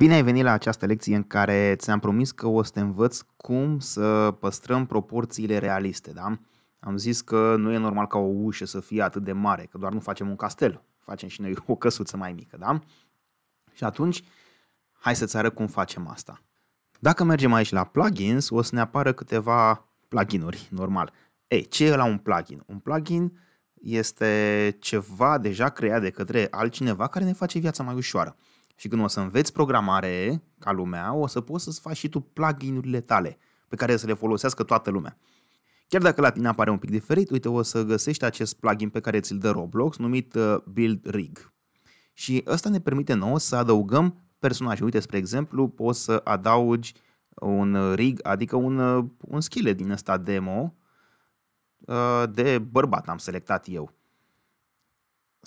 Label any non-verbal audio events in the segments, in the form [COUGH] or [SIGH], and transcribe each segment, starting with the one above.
Bine ai venit la această lecție în care ți-am promis că o să te învăț cum să păstrăm proporțiile realiste, da? Am zis că nu e normal ca o ușă să fie atât de mare, că doar nu facem un castel, facem și noi o căsuță mai mică, da? Și atunci, hai să-ți arăt cum facem asta. Dacă mergem aici la plugins, o să ne apară câteva pluginuri, normal. Ei, ce e la un plugin? Un plugin este ceva deja creat de către altcineva care ne face viața mai ușoară. Și când o să înveți programare ca lumea, o să poți să-ți faci și tu plugin-urile tale pe care să le folosească toată lumea. Chiar dacă la tine apare un pic diferit, uite, o să găsești acest plugin pe care ți-l dă Roblox, numit uh, Build Rig. Și ăsta ne permite nouă să adăugăm personaje. Uite, spre exemplu, poți să adaugi un uh, rig, adică un, uh, un skillet din ăsta demo de bărbat am selectat eu.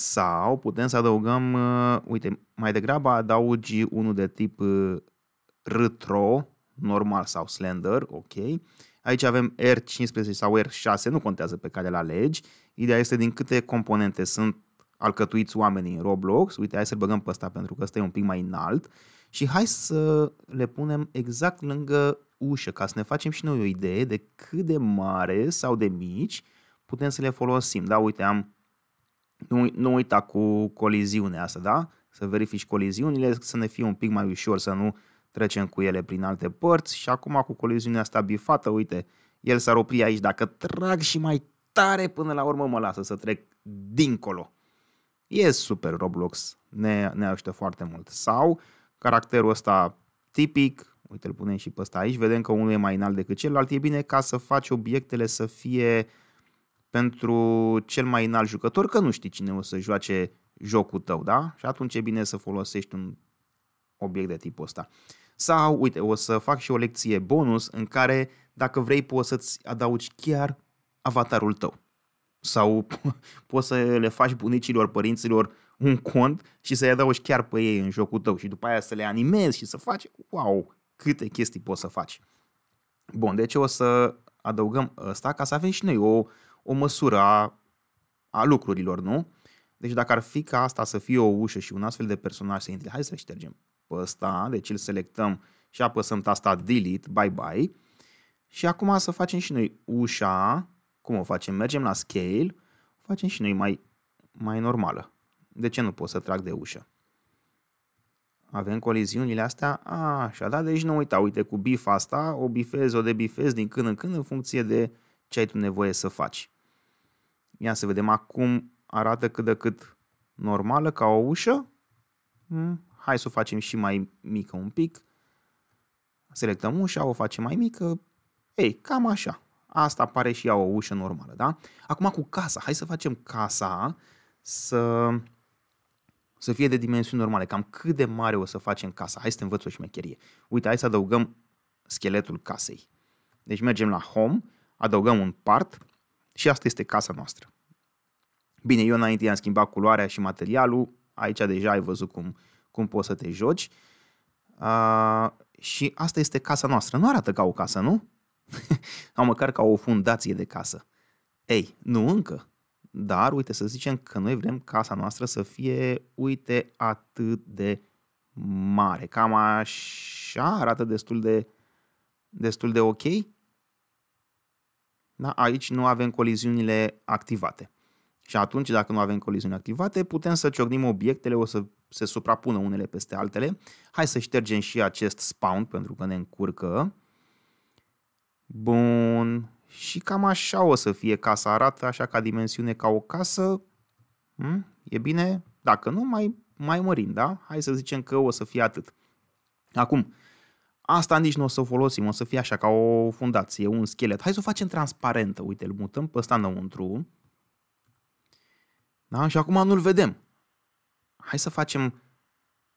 Sau putem să adăugăm, uh, uite, mai degrabă adaugi unul de tip uh, retro normal sau slender, ok. Aici avem R15 sau R6, nu contează pe care la alegi. Ideea este din câte componente sunt alcătuiți oamenii în Roblox. Uite, hai să-l băgăm pe ăsta pentru că ăsta e un pic mai înalt. Și hai să le punem exact lângă ușă ca să ne facem și noi o idee de cât de mare sau de mici putem să le folosim. Da, uite, am nu, nu uita cu coliziunea asta, da? Să verifici coliziunile, să ne fie un pic mai ușor, să nu trecem cu ele prin alte părți și acum cu coliziunea asta bifată, uite, el s-ar opri aici, dacă trag și mai tare până la urmă mă lasă să trec dincolo. E super Roblox, ne, ne ajută foarte mult. Sau caracterul ăsta tipic, uite îl punem și pe ăsta aici, vedem că unul e mai înalt decât celălalt, e bine ca să faci obiectele să fie uh, pentru cel mai înalt jucător, că nu știi cine o să joace jocul tău, da? Și atunci e bine să folosești un obiect de tipul ăsta. Sau, uite, o să fac și o lecție bonus în care, dacă vrei, poți să-ți adaugi chiar avatarul tău. Sau [LAUGHS] poți să le faci bunicilor, părinților un cont și să-i adaugi chiar pe ei în jocul tău și după aia să le animezi și să faci, wow, câte chestii poți să faci. Bun, deci o să adăugăm ăsta ca să avem și noi o, o măsură a, a lucrurilor, nu? Deci dacă ar fi ca asta să fie o ușă și un astfel de personaj să intre, hai să-l ștergem pe ăsta, deci îl selectăm și apăsăm tasta delete, bye-bye. Și acum să facem și noi ușa, cum o facem? Mergem la scale, o facem și noi mai, mai normală. De ce nu pot să trag de ușă? Avem coliziunile astea, A, așa, da, deci nu uita, uite, cu bif asta, o bifez, o debifez din când în când în funcție de ce ai tu nevoie să faci. Ia să vedem acum arată cât de cât normală ca o ușă. Mm, hai să o facem și mai mică un pic. Selectăm ușa, o facem mai mică. Ei, cam așa. Asta pare și ea o ușă normală, da? Acum cu casa. Hai să facem casa să, să fie de dimensiuni normale. Cam cât de mare o să facem casa. Hai să te învăț o șmecherie. Uite, hai să adăugăm scheletul casei. Deci mergem la Home, adăugăm un part și asta este casa noastră. Bine, eu înainte i-am schimbat culoarea și materialul, aici deja ai văzut cum, cum poți să te joci. Uh, și asta este casa noastră. Nu arată ca o casă, nu? [LAUGHS] Sau măcar ca o fundație de casă. Ei, nu încă. Dar, uite, să zicem că noi vrem casa noastră să fie, uite, atât de mare. Cam așa arată destul de, destul de ok. Da? Aici nu avem coliziunile activate. Și atunci, dacă nu avem coliziuni activate, putem să ciocnim obiectele, o să se suprapună unele peste altele. Hai să ștergem și acest spawn, pentru că ne încurcă. Bun. Și cam așa o să fie casa arată, așa ca dimensiune ca o casă. Hmm? E bine? Dacă nu, mai, mai mărim, da? Hai să zicem că o să fie atât. Acum, asta nici nu o să o folosim, o să fie așa ca o fundație, un schelet. Hai să o facem transparentă, uite, îl mutăm pe ăsta înăuntru. Da? Și acum nu-l vedem. Hai să facem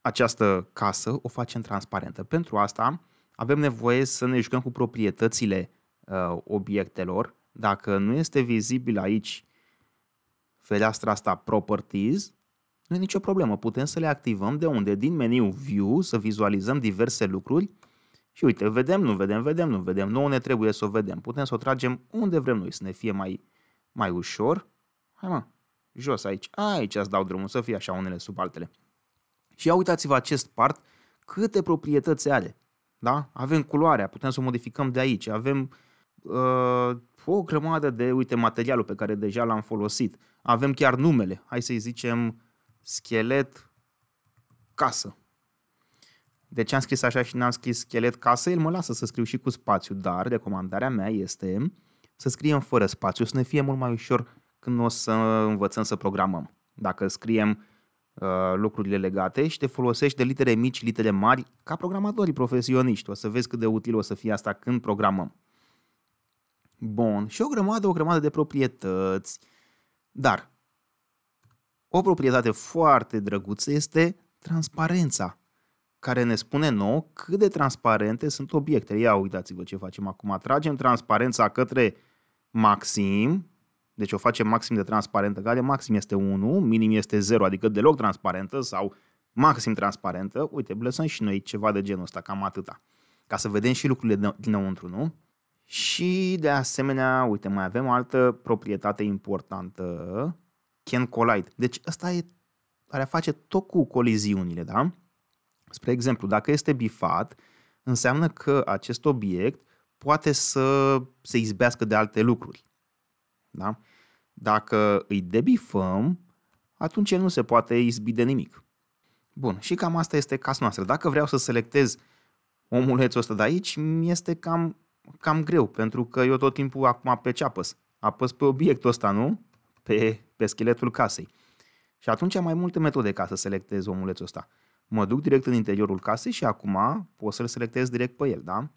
această casă, o facem transparentă. Pentru asta avem nevoie să ne jucăm cu proprietățile uh, obiectelor. Dacă nu este vizibil aici fereastra asta Properties, nu e nicio problemă. Putem să le activăm de unde? Din meniu View, să vizualizăm diverse lucruri și uite, vedem, nu vedem, vedem, nu vedem. Nu ne trebuie să o vedem. Putem să o tragem unde vrem noi, să ne fie mai, mai ușor. Hai mă, jos aici, aici îți dau drumul să fie așa unele sub altele. Și ia uitați-vă acest part, câte proprietăți are. Da? Avem culoarea, putem să o modificăm de aici, avem uh, o grămadă de, uite, materialul pe care deja l-am folosit. Avem chiar numele, hai să-i zicem schelet casă. De ce am scris așa și n-am scris schelet casă? El mă lasă să scriu și cu spațiu, dar recomandarea mea este să scriem fără spațiu, să ne fie mult mai ușor când o să învățăm să programăm. Dacă scriem uh, lucrurile legate și te folosești de litere mici, litere mari, ca programatorii profesioniști. O să vezi cât de util o să fie asta când programăm. Bun, și o grămadă, o grămadă de proprietăți. Dar o proprietate foarte drăguță este transparența, care ne spune nou cât de transparente sunt obiectele. Ia uitați-vă ce facem acum. Tragem transparența către maxim deci o facem maxim de transparentă, care maxim este 1, minim este 0, adică deloc transparentă sau maxim transparentă. Uite, lăsăm și noi ceva de genul ăsta, cam atâta. Ca să vedem și lucrurile dinăuntru, nu? Și de asemenea, uite, mai avem o altă proprietate importantă, can collide. Deci ăsta e a face tot cu coliziunile, da? Spre exemplu, dacă este bifat, înseamnă că acest obiect poate să se izbească de alte lucruri. Da? Dacă îi debifăm, atunci el nu se poate izbi de nimic. Bun, și cam asta este casa noastră. Dacă vreau să selectez omulețul ăsta de aici, mi este cam, cam greu, pentru că eu tot timpul acum pe ce apăs? Apăs pe obiectul ăsta, nu? Pe, pe scheletul casei. Și atunci am mai multe metode ca să selectez omulețul ăsta. Mă duc direct în interiorul casei și acum pot să-l selectez direct pe el, da?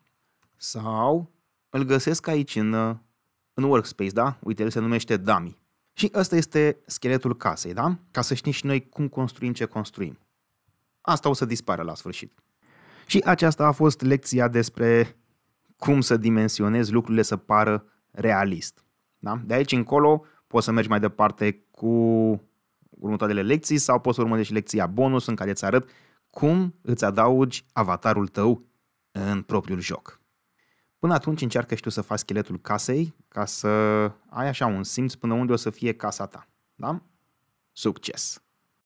Sau îl găsesc aici în în workspace, da? Uite, el se numește dummy. Și ăsta este scheletul casei, da? Ca să știm și noi cum construim ce construim. Asta o să dispară la sfârșit. Și aceasta a fost lecția despre cum să dimensionezi lucrurile să pară realist. Da? De aici încolo poți să mergi mai departe cu următoarele lecții sau poți să urmărești lecția bonus în care îți arăt cum îți adaugi avatarul tău în propriul joc. Până atunci încearcă și tu să faci scheletul casei ca să ai așa un simț până unde o să fie casa ta. Da? Succes!